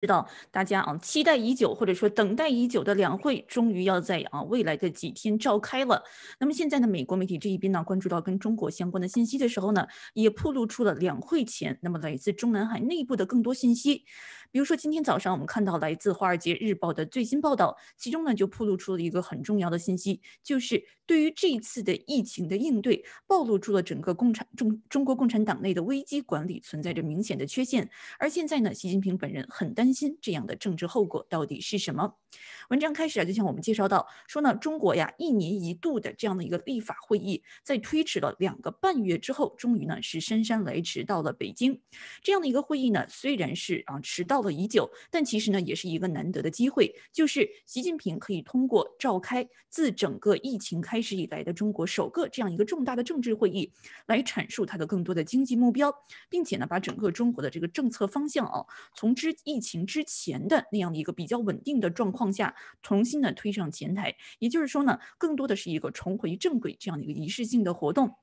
知道大家啊，期待已久或者说等待已久的两会，终于要在啊未来的几天召开了。那么现在呢，美国媒体这一边呢，关注到跟中国相关的信息的时候呢，也暴露出了两会前那么来自中南海内部的更多信息。比如说今天早上我们看到来自《华尔街日报》的最新报道，其中呢就暴露出了一个很重要的信息，就是对于这次的疫情的应对，暴露出了整个共产中中国共产党内的危机管理存在着明显的缺陷。而现在呢，习近平本人很担。心这样的政治后果到底是什么？文章开始啊，就像我们介绍到，说呢，中国呀，一年一度的这样的一个立法会议，在推迟了两个半月之后，终于呢是姗姗来迟到了北京。这样的一个会议呢，虽然是啊迟到了已久，但其实呢也是一个难得的机会，就是习近平可以通过召开自整个疫情开始以来的中国首个这样一个重大的政治会议，来阐述他的更多的经济目标，并且呢把整个中国的这个政策方向啊，从之疫情。之前的那样的一个比较稳定的状况下，重新的推上前台，也就是说呢，更多的是一个重回正轨这样的一个仪式性的活动。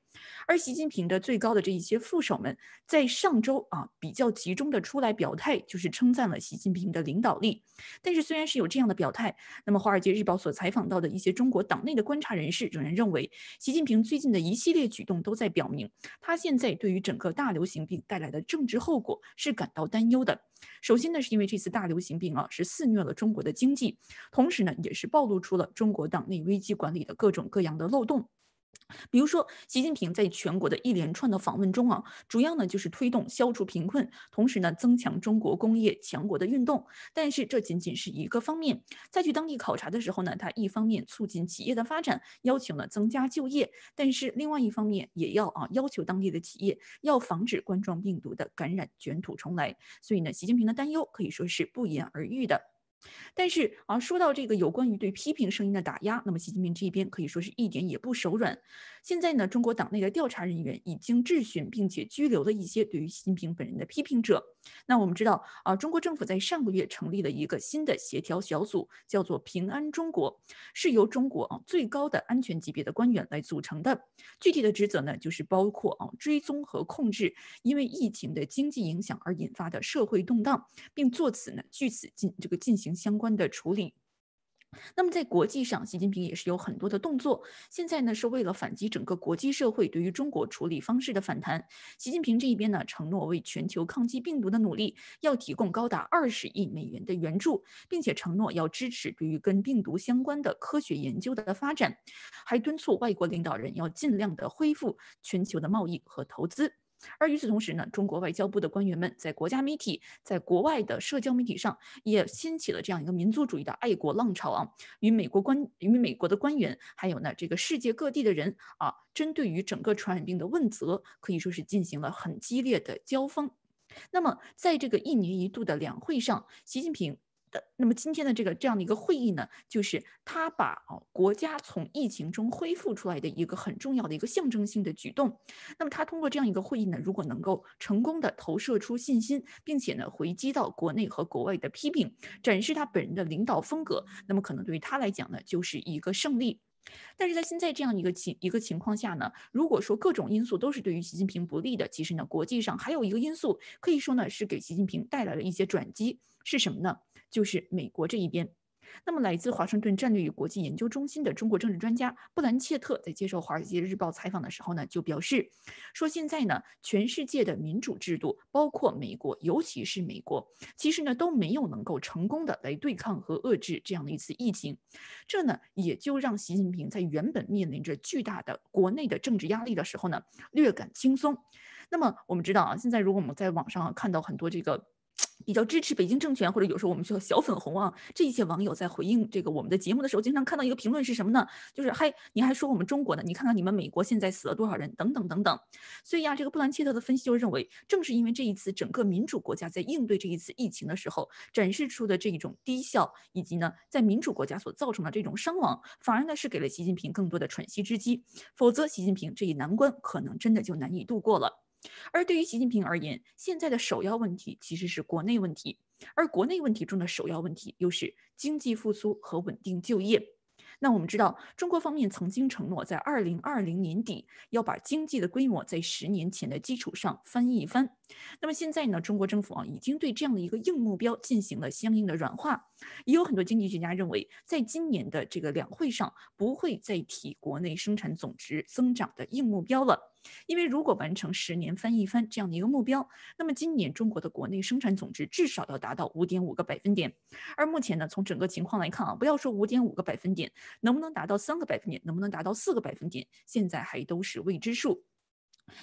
而习近平的最高的这一些副手们，在上周啊比较集中的出来表态，就是称赞了习近平的领导力。但是虽然是有这样的表态，那么《华尔街日报》所采访到的一些中国党内的观察人士仍然认为，习近平最近的一系列举动都在表明，他现在对于整个大流行病带来的政治后果是感到担忧的。首先呢，是因为这次大流行病啊是肆虐了中国的经济，同时呢也是暴露出了中国党内危机管理的各种各样的漏洞。比如说，习近平在全国的一连串的访问中啊，主要呢就是推动消除贫困，同时呢增强中国工业强国的运动。但是这仅仅是一个方面，在去当地考察的时候呢，他一方面促进企业的发展，要求呢增加就业，但是另外一方面也要啊要求当地的企业要防止冠状病毒的感染卷土重来。所以呢，习近平的担忧可以说是不言而喻的。但是啊，说到这个有关于对批评声音的打压，那么习近平这一边可以说是一点也不手软。现在呢，中国党内的调查人员已经质询并且拘留了一些对于习近平本人的批评者。那我们知道啊，中国政府在上个月成立了一个新的协调小组，叫做“平安中国”，是由中国啊最高的安全级别的官员来组成的。具体的职责呢，就是包括啊追踪和控制因为疫情的经济影响而引发的社会动荡，并做此呢据此进这个进行。相关的处理。那么在国际上，习近平也是有很多的动作。现在呢，是为了反击整个国际社会对于中国处理方式的反弹。习近平这一边呢，承诺为全球抗击病毒的努力要提供高达二十亿美元的援助，并且承诺要支持对于跟病毒相关的科学研究的发展，还敦促外国领导人要尽量的恢复全球的贸易和投资。而与此同时呢，中国外交部的官员们在国家媒体、在国外的社交媒体上也掀起了这样一个民族主义的爱国浪潮啊，与美国官、与美国的官员，还有呢这个世界各地的人啊，针对于整个传染病的问责，可以说是进行了很激烈的交锋。那么在这个一年一度的两会上，习近平。的，那么今天的这个这样的一个会议呢，就是他把哦国家从疫情中恢复出来的一个很重要的一个象征性的举动。那么他通过这样一个会议呢，如果能够成功的投射出信心，并且呢回击到国内和国外的批评，展示他本人的领导风格，那么可能对于他来讲呢，就是一个胜利。但是在现在这样一个情一个情况下呢，如果说各种因素都是对于习近平不利的，其实呢，国际上还有一个因素可以说呢是给习近平带来了一些转机，是什么呢？就是美国这一边，那么来自华盛顿战略与国际研究中心的中国政治专家布兰切特在接受《华尔街日报》采访的时候呢，就表示说，现在呢，全世界的民主制度，包括美国，尤其是美国，其实呢，都没有能够成功的来对抗和遏制这样的一次疫情。这呢，也就让习近平在原本面临着巨大的国内的政治压力的时候呢，略感轻松。那么我们知道啊，现在如果我们在网上看到很多这个。比较支持北京政权，或者有时候我们说小粉红啊，这一些网友在回应这个我们的节目的时候，经常看到一个评论是什么呢？就是嘿，你还说我们中国呢？你看看你们美国现在死了多少人，等等等等。所以啊，这个布兰切特的分析就认为，正是因为这一次整个民主国家在应对这一次疫情的时候展示出的这一种低效，以及呢，在民主国家所造成的这种伤亡，反而呢是给了习近平更多的喘息之机。否则，习近平这一难关可能真的就难以度过了。而对于习近平而言，现在的首要问题其实是国内问题，而国内问题中的首要问题又是经济复苏和稳定就业。那我们知道，中国方面曾经承诺在二零二零年底要把经济的规模在十年前的基础上翻一番。那么现在呢，中国政府啊已经对这样的一个硬目标进行了相应的软化，也有很多经济学家认为，在今年的这个两会上不会再提国内生产总值增长的硬目标了。因为如果完成十年翻一番这样的一个目标，那么今年中国的国内生产总值至少要达到五点五个百分点。而目前呢，从整个情况来看啊，不要说五点五个百分点，能不能达到三个百分点，能不能达到四个百分点，现在还都是未知数。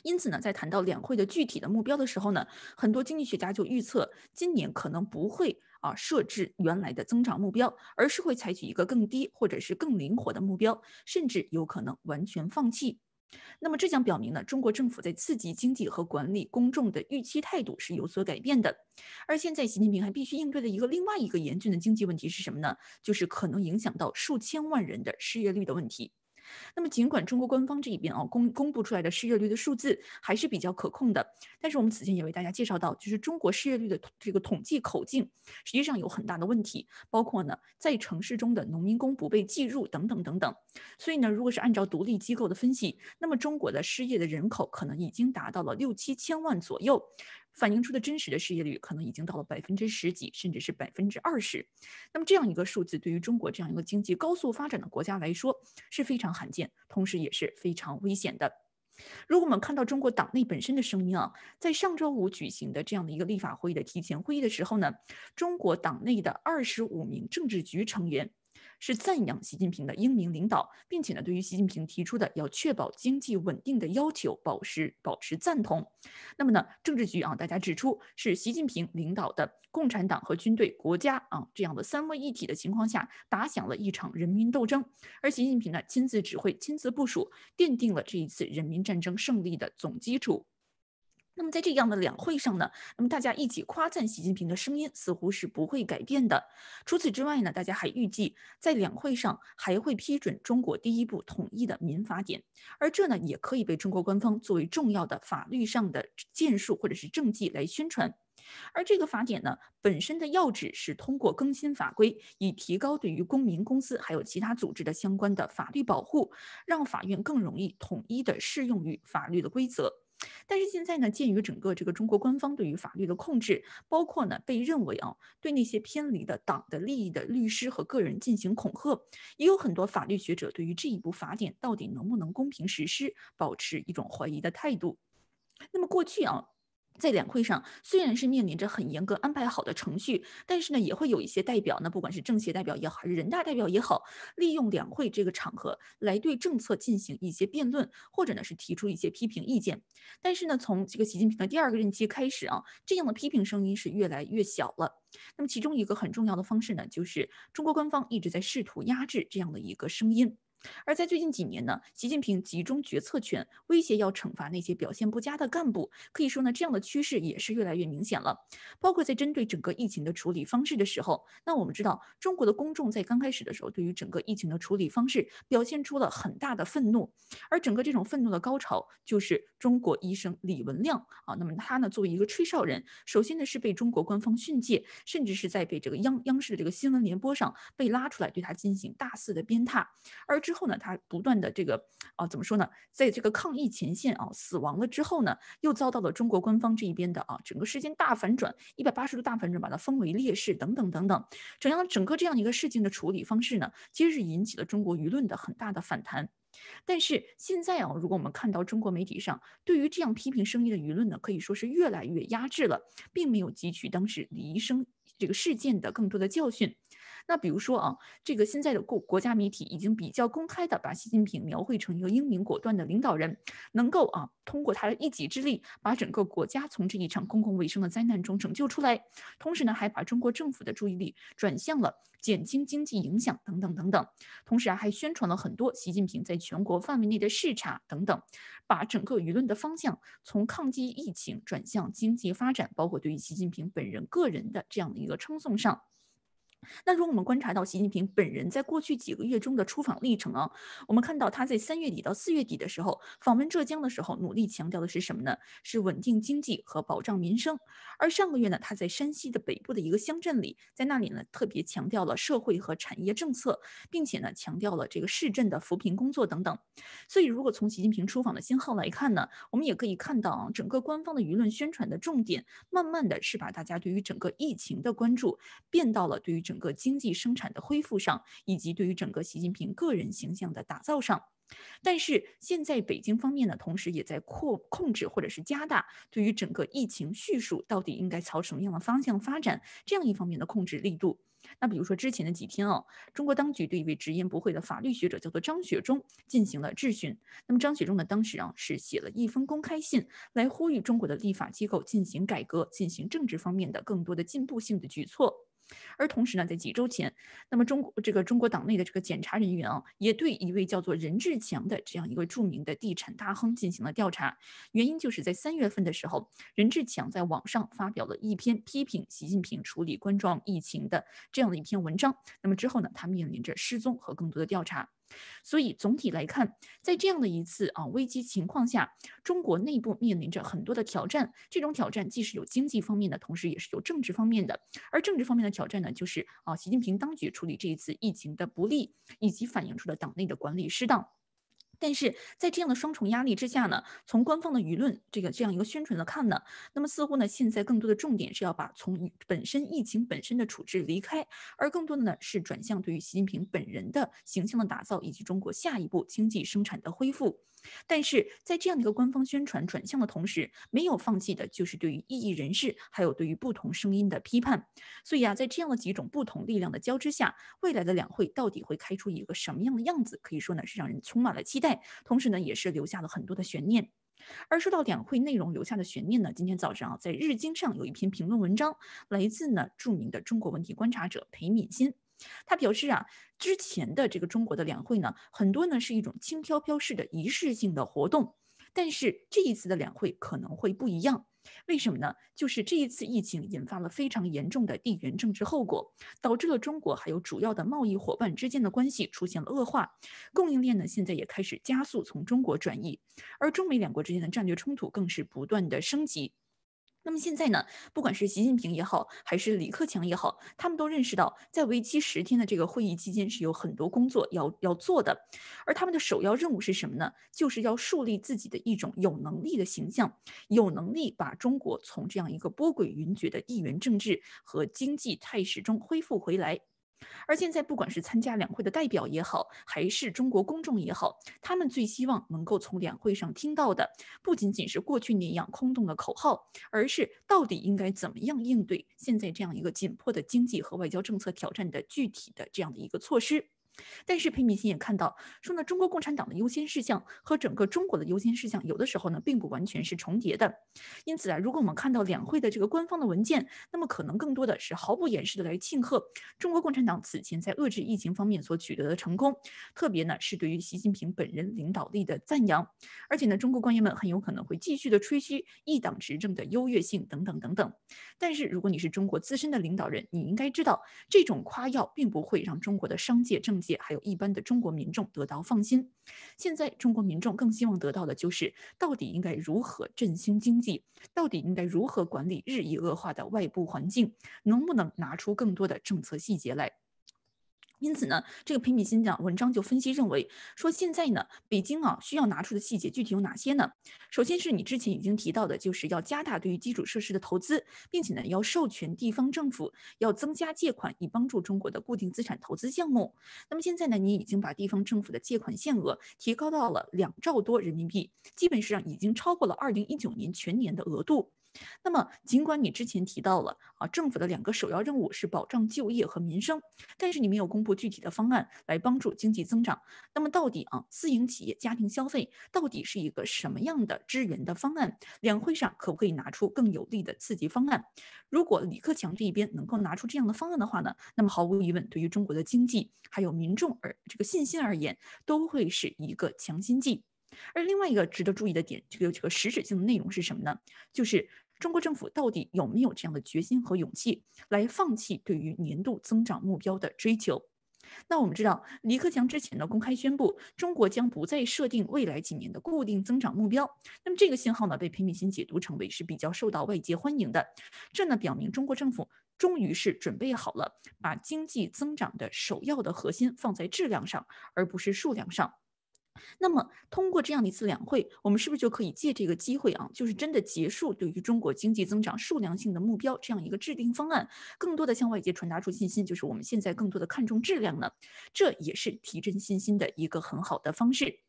因此呢，在谈到两会的具体的目标的时候呢，很多经济学家就预测，今年可能不会啊设置原来的增长目标，而是会采取一个更低或者是更灵活的目标，甚至有可能完全放弃。那么这将表明呢，中国政府在刺激经济和管理公众的预期态度是有所改变的。而现在，习近平还必须应对的一个另外一个严峻的经济问题是什么呢？就是可能影响到数千万人的失业率的问题。那么，尽管中国官方这一边啊公公布出来的失业率的数字还是比较可控的，但是我们此前也为大家介绍到，就是中国失业率的这个统计口径实际上有很大的问题，包括呢在城市中的农民工不被计入等等等等。所以呢，如果是按照独立机构的分析，那么中国的失业的人口可能已经达到了六七千万左右。反映出的真实的失业率可能已经到了百分之十几，甚至是百分之二十。那么这样一个数字，对于中国这样一个经济高速发展的国家来说是非常罕见，同时也是非常危险的。如果我们看到中国党内本身的声音啊，在上周五举行的这样的一个立法会议的提前会议的时候呢，中国党内的二十五名政治局成员。是赞扬习近平的英明领导，并且呢，对于习近平提出的要确保经济稳定的要求，保持保持赞同。那么呢，政治局啊，大家指出，是习近平领导的共产党和军队、国家啊这样的三位一体的情况下，打响了一场人民斗争，而习近平呢亲自指挥、亲自部署，奠定了这一次人民战争胜利的总基础。那么在这样的两会上呢，那么大家一起夸赞习近平的声音似乎是不会改变的。除此之外呢，大家还预计在两会上还会批准中国第一部统一的民法典，而这呢也可以被中国官方作为重要的法律上的建树或者是政绩来宣传。而这个法典呢本身的要旨是通过更新法规，以提高对于公民、公司还有其他组织的相关的法律保护，让法院更容易统一的适用于法律的规则。但是现在呢，鉴于整个这个中国官方对于法律的控制，包括呢被认为啊对那些偏离的党的利益的律师和个人进行恐吓，也有很多法律学者对于这一部法典到底能不能公平实施保持一种怀疑的态度。那么过去啊。在两会上，虽然是面临着很严格安排好的程序，但是呢，也会有一些代表，呢，不管是政协代表也好，还是人大代表也好，利用两会这个场合来对政策进行一些辩论，或者呢是提出一些批评意见。但是呢，从这个习近平的第二个任期开始啊，这样的批评声音是越来越小了。那么，其中一个很重要的方式呢，就是中国官方一直在试图压制这样的一个声音。而在最近几年呢，习近平集中决策权，威胁要惩罚那些表现不佳的干部，可以说呢，这样的趋势也是越来越明显了。包括在针对整个疫情的处理方式的时候，那我们知道，中国的公众在刚开始的时候，对于整个疫情的处理方式表现出了很大的愤怒，而整个这种愤怒的高潮，就是中国医生李文亮啊，那么他呢，作为一个吹哨人，首先呢是被中国官方训诫，甚至是在被这个央央视的这个新闻联播上被拉出来，对他进行大肆的鞭挞，而之。后呢，他不断的这个啊，怎么说呢，在这个抗疫前线啊死亡了之后呢，又遭到了中国官方这一边的啊整个事件大反转，一百八十度大反转，把他封为烈士等等等等。整样整个这样一个事情的处理方式呢，其实是引起了中国舆论的很大的反弹。但是现在啊，如果我们看到中国媒体上对于这样批评声音的舆论呢，可以说是越来越压制了，并没有汲取当时李医生这个事件的更多的教训。那比如说啊，这个现在的国国家媒体已经比较公开的把习近平描绘成一个英明果断的领导人，能够啊通过他的一己之力把整个国家从这一场公共卫生的灾难中拯救出来，同时呢还把中国政府的注意力转向了减轻经济影响等等等等，同时啊还宣传了很多习近平在全国范围内的视察等等，把整个舆论的方向从抗击疫情转向经济发展，包括对于习近平本人个人的这样的一个称颂上。那如果我们观察到习近平本人在过去几个月中的出访历程啊，我们看到他在三月底到四月底的时候访问浙江的时候，努力强调的是什么呢？是稳定经济和保障民生。而上个月呢，他在山西的北部的一个乡镇里，在那里呢特别强调了社会和产业政策，并且呢强调了这个市镇的扶贫工作等等。所以，如果从习近平出访的信号来看呢，我们也可以看到啊，整个官方的舆论宣传的重点，慢慢的是把大家对于整个疫情的关注变到了对于整。整个经济生产的恢复上，以及对于整个习近平个人形象的打造上，但是现在北京方面呢，同时也在扩控制或者是加大对于整个疫情叙述到底应该朝什么样的方向发展这样一方面的控制力度。那比如说之前的几天哦，中国当局对一位直言不讳的法律学者叫做张雪忠进行了质询。那么张雪忠呢，当时啊是写了一封公开信来呼吁中国的立法机构进行改革，进行政治方面的更多的进步性的举措。而同时呢，在几周前，那么中国这个中国党内的这个检察人员啊，也对一位叫做任志强的这样一个著名的地产大亨进行了调查，原因就是在三月份的时候，任志强在网上发表了一篇批评习近平处理冠状疫情的这样的一篇文章，那么之后呢，他面临着失踪和更多的调查。所以总体来看，在这样的一次啊危机情况下，中国内部面临着很多的挑战。这种挑战既是有经济方面的，同时也是有政治方面的。而政治方面的挑战呢，就是啊习近平当局处理这一次疫情的不利，以及反映出了党内的管理失当。但是在这样的双重压力之下呢，从官方的舆论这个这样一个宣传来看呢，那么似乎呢现在更多的重点是要把从本身疫情本身的处置离开，而更多的呢是转向对于习近平本人的形象的打造以及中国下一步经济生产的恢复。但是在这样的一个官方宣传转向的同时，没有放弃的就是对于异议人士还有对于不同声音的批判。所以啊，在这样的几种不同力量的交织下，未来的两会到底会开出一个什么样的样子，可以说呢是让人充满了期待。同时呢，也是留下了很多的悬念。而说到两会内容留下的悬念呢，今天早上啊，在日经上有一篇评论文章，来自呢著名的中国问题观察者裴敏欣。他表示啊，之前的这个中国的两会呢，很多呢是一种轻飘飘式的仪式性的活动，但是这一次的两会可能会不一样。为什么呢？就是这一次疫情引发了非常严重的地缘政治后果，导致了中国还有主要的贸易伙伴之间的关系出现了恶化，供应链呢现在也开始加速从中国转移，而中美两国之间的战略冲突更是不断的升级。那么现在呢，不管是习近平也好，还是李克强也好，他们都认识到，在为期十天的这个会议期间，是有很多工作要要做的。而他们的首要任务是什么呢？就是要树立自己的一种有能力的形象，有能力把中国从这样一个波诡云谲的地缘政治和经济态势中恢复回来。而现在，不管是参加两会的代表也好，还是中国公众也好，他们最希望能够从两会上听到的，不仅仅是过去那样空洞的口号，而是到底应该怎么样应对现在这样一个紧迫的经济和外交政策挑战的具体的这样的一个措施。但是佩敏欣也看到，说呢，中国共产党的优先事项和整个中国的优先事项有的时候呢并不完全是重叠的。因此啊，如果我们看到两会的这个官方的文件，那么可能更多的是毫不掩饰的来庆贺中国共产党此前在遏制疫情方面所取得的成功，特别呢是对于习近平本人领导力的赞扬。而且呢，中国官员们很有可能会继续的吹嘘一党执政的优越性等等等等。但是如果你是中国资深的领导人，你应该知道，这种夸耀并不会让中国的商界政。还有一般的中国民众得到放心。现在中国民众更希望得到的就是，到底应该如何振兴经济？到底应该如何管理日益恶化的外部环境？能不能拿出更多的政策细节来？因此呢，这个皮米金奖文章就分析认为说，现在呢，北京啊需要拿出的细节具体有哪些呢？首先是你之前已经提到的，就是要加大对于基础设施的投资，并且呢要授权地方政府要增加借款以帮助中国的固定资产投资项目。那么现在呢，你已经把地方政府的借款限额提高到了两兆多人民币，基本上已经超过了二零一九年全年的额度。那么，尽管你之前提到了啊，政府的两个首要任务是保障就业和民生，但是你没有公布具体的方案来帮助经济增长。那么，到底啊，私营企业、家庭消费到底是一个什么样的支援的方案？两会上可不可以拿出更有力的刺激方案？如果李克强这一边能够拿出这样的方案的话呢，那么毫无疑问，对于中国的经济还有民众而这个信心而言，都会是一个强心剂。而另外一个值得注意的点，这个这个实质性的内容是什么呢？就是。中国政府到底有没有这样的决心和勇气来放弃对于年度增长目标的追求？那我们知道，李克强之前呢公开宣布，中国将不再设定未来几年的固定增长目标。那么这个信号呢被裴敏新解读成为是比较受到外界欢迎的。这呢表明中国政府终于是准备好了，把经济增长的首要的核心放在质量上，而不是数量上。那么，通过这样的一次两会，我们是不是就可以借这个机会啊，就是真的结束对于中国经济增长数量性的目标这样一个制定方案，更多的向外界传达出信心，就是我们现在更多的看重质量呢？这也是提振信心的一个很好的方式。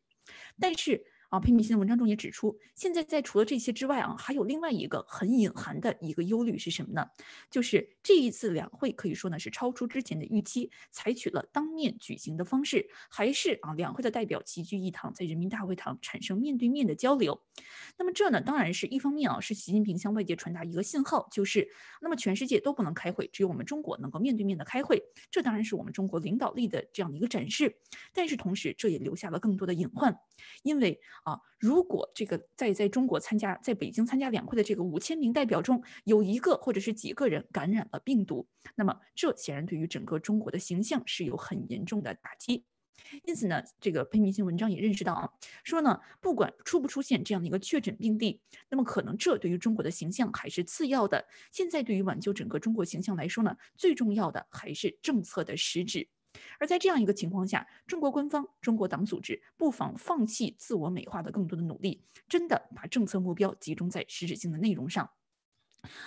但是。啊，彭敏新文章中也指出，现在在除了这些之外啊，还有另外一个很隐含的一个忧虑是什么呢？就是这一次两会可以说呢是超出之前的预期，采取了当面举行的方式，还是啊两会的代表齐聚一堂，在人民大会堂产生面对面的交流。那么这呢，当然是一方面啊，是习近平向外界传达一个信号，就是那么全世界都不能开会，只有我们中国能够面对面的开会，这当然是我们中国领导力的这样的一个展示。但是同时，这也留下了更多的隐患，因为。啊，如果这个在在中国参加在北京参加两会的这个五千名代表中有一个或者是几个人感染了病毒，那么这显然对于整个中国的形象是有很严重的打击。因此呢，这个非明星文章也认识到啊，说呢，不管出不出现这样的一个确诊病例，那么可能这对于中国的形象还是次要的。现在对于挽救整个中国形象来说呢，最重要的还是政策的实质。而在这样一个情况下，中国官方、中国党组织不妨放弃自我美化的更多的努力，真的把政策目标集中在实质性的内容上。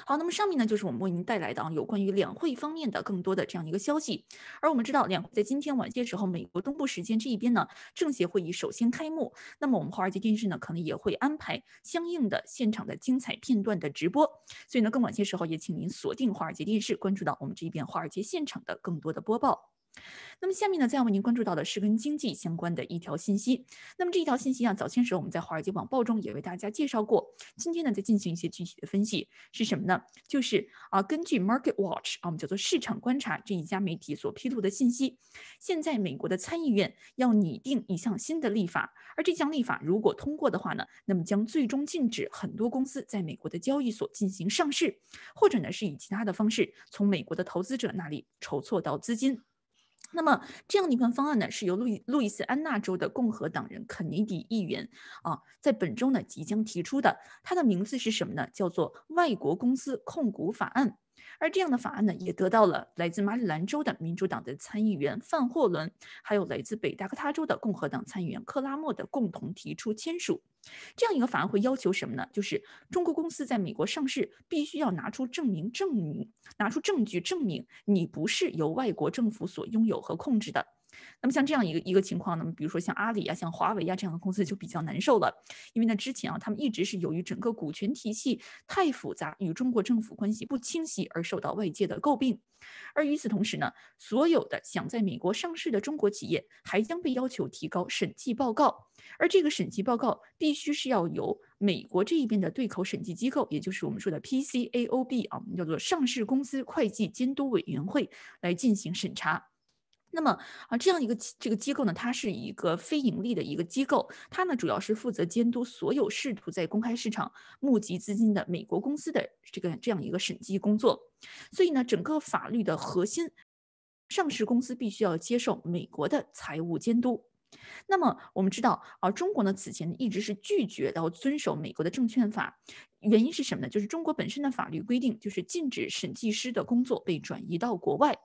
好，那么上面呢就是我们为您带来的啊，有关于两会方面的更多的这样一个消息。而我们知道，两会在今天晚些时候，美国东部时间这一边呢，政协会议首先开幕。那么我们华尔街电视呢，可能也会安排相应的现场的精彩片段的直播。所以呢，更晚些时候也请您锁定华尔街电视，关注到我们这一边华尔街现场的更多的播报。那么下面呢，再为您关注到的是跟经济相关的一条信息。那么这一条信息啊，早先时候我们在华尔街网报中也为大家介绍过。今天呢，再进行一些具体的分析，是什么呢？就是啊，根据 Market Watch 啊，我们叫做市场观察这一家媒体所披露的信息，现在美国的参议院要拟定一项新的立法，而这项立法如果通过的话呢，那么将最终禁止很多公司在美国的交易所进行上市，或者呢是以其他的方式从美国的投资者那里筹措到资金。那么，这样的一份方案呢，是由路易路易斯安那州的共和党人肯尼迪议员啊，在本周呢即将提出的。他的名字是什么呢？叫做《外国公司控股法案》。而这样的法案呢，也得到了来自马里兰州的民主党的参议员范霍伦，还有来自北达科他州的共和党参议员克拉默的共同提出签署。这样一个法案会要求什么呢？就是中国公司在美国上市，必须要拿出证明，证明拿出证据，证明你不是由外国政府所拥有和控制的。那么像这样一个一个情况，那么比如说像阿里啊、像华为啊这样的公司就比较难受了，因为呢之前啊他们一直是由于整个股权体系太复杂、与中国政府关系不清晰而受到外界的诟病。而与此同时呢，所有的想在美国上市的中国企业还将被要求提高审计报告，而这个审计报告必须是要由美国这一边的对口审计机构，也就是我们说的 PCAOB 啊，我们叫做上市公司会计监督委员会来进行审查。那么啊，这样一个这个机构呢，它是一个非盈利的一个机构，它呢主要是负责监督所有试图在公开市场募集资金的美国公司的这个这样一个审计工作。所以呢，整个法律的核心，上市公司必须要接受美国的财务监督。那么我们知道啊，中国呢此前一直是拒绝然后遵守美国的证券法，原因是什么呢？就是中国本身的法律规定就是禁止审计师的工作被转移到国外。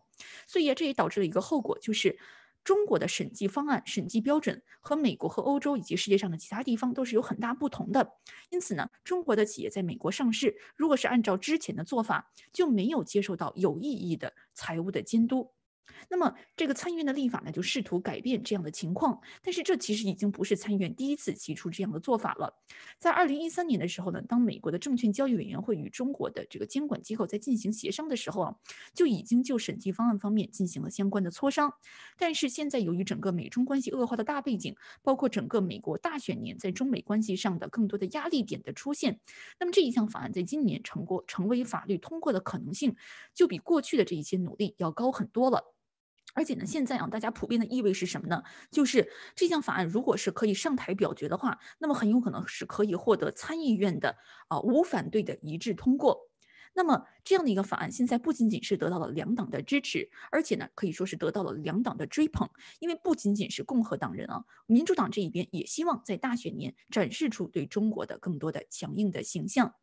所以这也导致了一个后果，就是中国的审计方案、审计标准和美国和欧洲以及世界上的其他地方都是有很大不同的。因此呢，中国的企业在美国上市，如果是按照之前的做法，就没有接受到有意义的财务的监督。那么，这个参议院的立法呢，就试图改变这样的情况。但是，这其实已经不是参议院第一次提出这样的做法了。在二零一三年的时候呢，当美国的证券交易委员会与中国的这个监管机构在进行协商的时候啊，就已经就审计方案方面进行了相关的磋商。但是，现在由于整个美中关系恶化的大背景，包括整个美国大选年在中美关系上的更多的压力点的出现，那么这一项法案在今年成过成为法律通过的可能性，就比过去的这一些努力要高很多了。而且呢，现在啊，大家普遍的意味是什么呢？就是这项法案如果是可以上台表决的话，那么很有可能是可以获得参议院的啊无反对的一致通过。那么这样的一个法案，现在不仅仅是得到了两党的支持，而且呢，可以说是得到了两党的追捧。因为不仅仅是共和党人啊，民主党这一边也希望在大选年展示出对中国的更多的强硬的形象。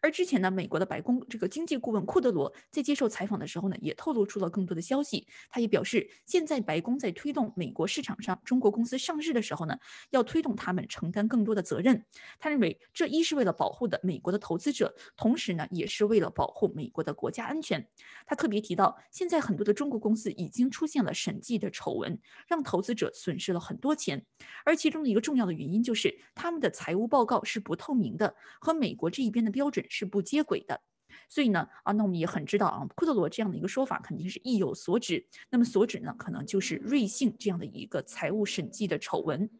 而之前呢，美国的白宫这个经济顾问库德罗在接受采访的时候呢，也透露出了更多的消息。他也表示，现在白宫在推动美国市场上中国公司上市的时候呢，要推动他们承担更多的责任。他认为，这一是为了保护的美国的投资者，同时呢，也是为了保护美国的国家安全。他特别提到，现在很多的中国公司已经出现了审计的丑闻，让投资者损失了很多钱。而其中的一个重要的原因就是，他们的财务报告是不透明的，和美国这一边的标。标准是不接轨的，所以呢，啊，那我们也很知道啊，库特罗这样的一个说法肯定是意有所指。那么所指呢，可能就是瑞幸这样的一个财务审计的丑闻。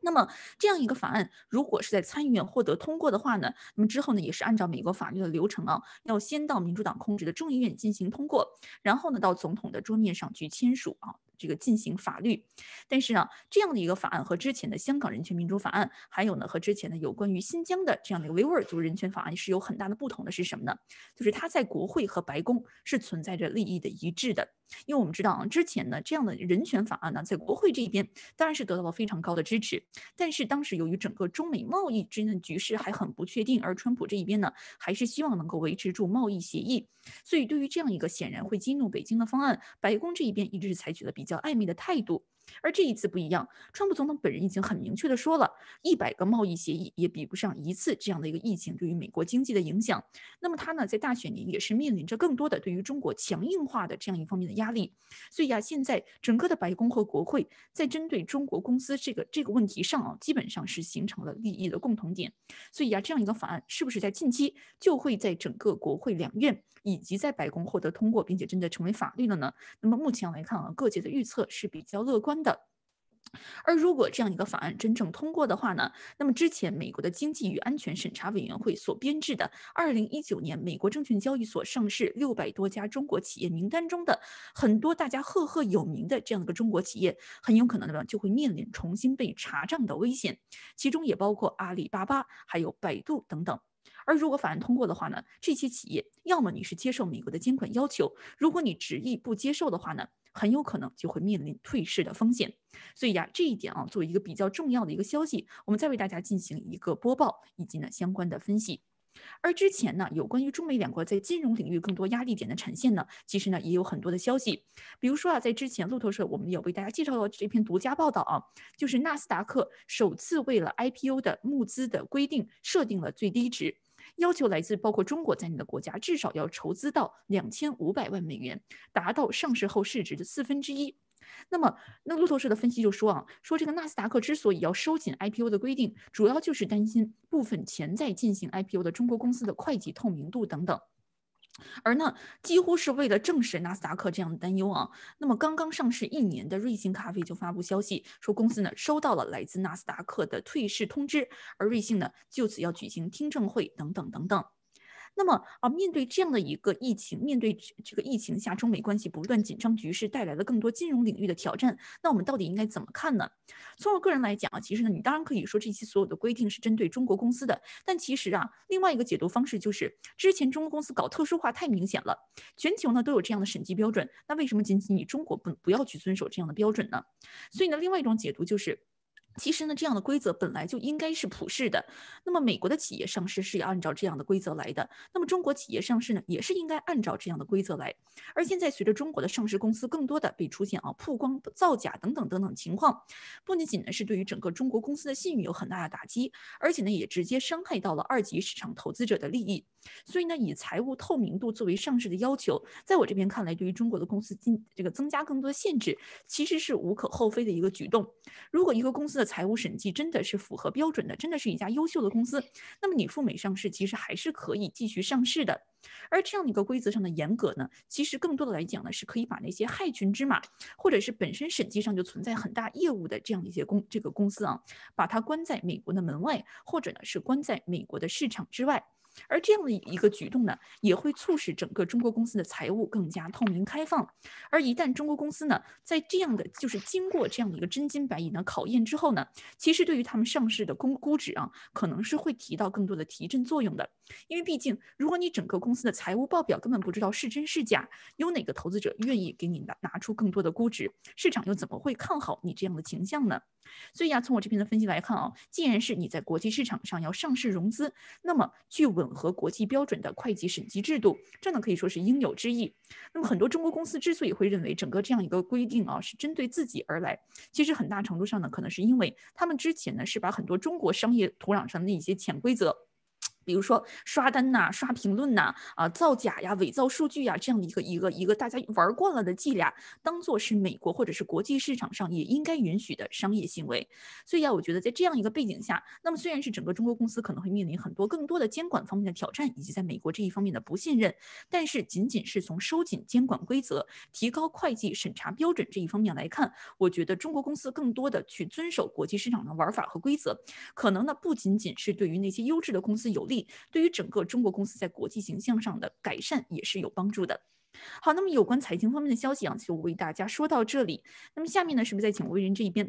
那么这样一个法案，如果是在参议院获得通过的话呢，那么之后呢，也是按照美国法律的流程啊，要先到民主党控制的众议院进行通过，然后呢，到总统的桌面上去签署啊。这个进行法律，但是呢，这样的一个法案和之前的香港人权民主法案，还有呢和之前的有关于新疆的这样的一个维吾尔族人权法案是有很大的不同的是什么呢？就是它在国会和白宫是存在着利益的一致的，因为我们知道啊，之前呢，这样的人权法案呢，在国会这边当然是得到了非常高的支持，但是当时由于整个中美贸易之间的局势还很不确定，而川普这一边呢，还是希望能够维持住贸易协议，所以对于这样一个显然会激怒北京的方案，白宫这一边一直是采取了比。较暧昧的态度。而这一次不一样，川普总统本人已经很明确的说了，一百个贸易协议也比不上一次这样的一个疫情对于美国经济的影响。那么他呢，在大选年也是面临着更多的对于中国强硬化的这样一方面的压力。所以啊，现在整个的白宫和国会，在针对中国公司这个这个问题上啊，基本上是形成了利益的共同点。所以啊，这样一个法案是不是在近期就会在整个国会两院以及在白宫获得通过，并且真的成为法律了呢？那么目前来看啊，各界的预测是比较乐观。的。而如果这样一个法案真正通过的话呢，那么之前美国的经济与安全审查委员会所编制的二零一九年美国证券交易所上市六百多家中国企业名单中的很多大家赫赫有名的这样的个中国企业，很有可能呢就会面临重新被查账的危险，其中也包括阿里巴巴、还有百度等等。而如果法案通过的话呢，这些企业要么你是接受美国的监管要求，如果你执意不接受的话呢？很有可能就会面临退市的风险，所以呀，这一点啊，作为一个比较重要的一个消息，我们再为大家进行一个播报以及呢相关的分析。而之前呢，有关于中美两国在金融领域更多压力点的呈现呢，其实呢也有很多的消息。比如说啊，在之前路透社，我们有为大家介绍到这篇独家报道啊，就是纳斯达克首次为了 IPO 的募资的规定设定了最低值。要求来自包括中国在内的国家至少要筹资到两千五百万美元，达到上市后市值的四分之一。那么，那路透社的分析就说啊，说这个纳斯达克之所以要收紧 IPO 的规定，主要就是担心部分潜在进行 IPO 的中国公司的会计透明度等等。而呢，几乎是为了证实纳斯达克这样的担忧啊，那么刚刚上市一年的瑞幸咖啡就发布消息说，公司呢收到了来自纳斯达克的退市通知，而瑞幸呢就此要举行听证会等等等等。那么啊，面对这样的一个疫情，面对这个疫情下中美关系不断紧张局势，带来了更多金融领域的挑战，那我们到底应该怎么看呢？从我个人来讲啊，其实呢，你当然可以说这些所有的规定是针对中国公司的，但其实啊，另外一个解读方式就是，之前中国公司搞特殊化太明显了，全球呢都有这样的审计标准，那为什么仅仅你中国不不要去遵守这样的标准呢？所以呢，另外一种解读就是。其实呢，这样的规则本来就应该是普世的。那么美国的企业上市是要按照这样的规则来的，那么中国企业上市呢，也是应该按照这样的规则来。而现在，随着中国的上市公司更多的被出现啊，曝光造假等等等等情况，不仅仅呢是对于整个中国公司的信誉有很大的打击，而且呢也直接伤害到了二级市场投资者的利益。所以呢，以财务透明度作为上市的要求，在我这边看来，对于中国的公司进这个增加更多的限制，其实是无可厚非的一个举动。如果一个公司的财务审计真的是符合标准的，真的是一家优秀的公司，那么你赴美上市其实还是可以继续上市的。而这样的一个规则上的严格呢，其实更多的来讲呢，是可以把那些害群之马，或者是本身审计上就存在很大业务的这样一些公这个公司啊，把它关在美国的门外，或者呢是关在美国的市场之外。而这样的一个举动呢，也会促使整个中国公司的财务更加透明开放。而一旦中国公司呢，在这样的就是经过这样的一个真金白银的考验之后呢，其实对于他们上市的公估值啊，可能是会提到更多的提振作用的。因为毕竟，如果你整个公司的财务报表根本不知道是真是假，有哪个投资者愿意给你拿拿出更多的估值？市场又怎么会看好你这样的形象呢？所以呀，从我这边的分析来看啊，既然是你在国际市场上要上市融资，那么据我和国际标准的会计审计制度，这呢可以说是应有之意。那么很多中国公司之所以会认为整个这样一个规定啊是针对自己而来，其实很大程度上呢可能是因为他们之前呢是把很多中国商业土壤上的一些潜规则。比如说刷单呐、刷评论呐、啊造假呀、伪造数据呀，这样的一个一个一个大家玩惯了的伎俩，当做是美国或者是国际市场上也应该允许的商业行为。所以啊，我觉得在这样一个背景下，那么虽然是整个中国公司可能会面临很多更多的监管方面的挑战，以及在美国这一方面的不信任，但是仅仅是从收紧监管规则、提高会计审查标准这一方面来看，我觉得中国公司更多的去遵守国际市场的玩法和规则，可能呢不仅仅是对于那些优质的公司有利。对于整个中国公司在国际形象上的改善也是有帮助的。好，那么有关财经方面的消息啊，就为大家说到这里。那么下面呢，是不是再请魏仁这一边？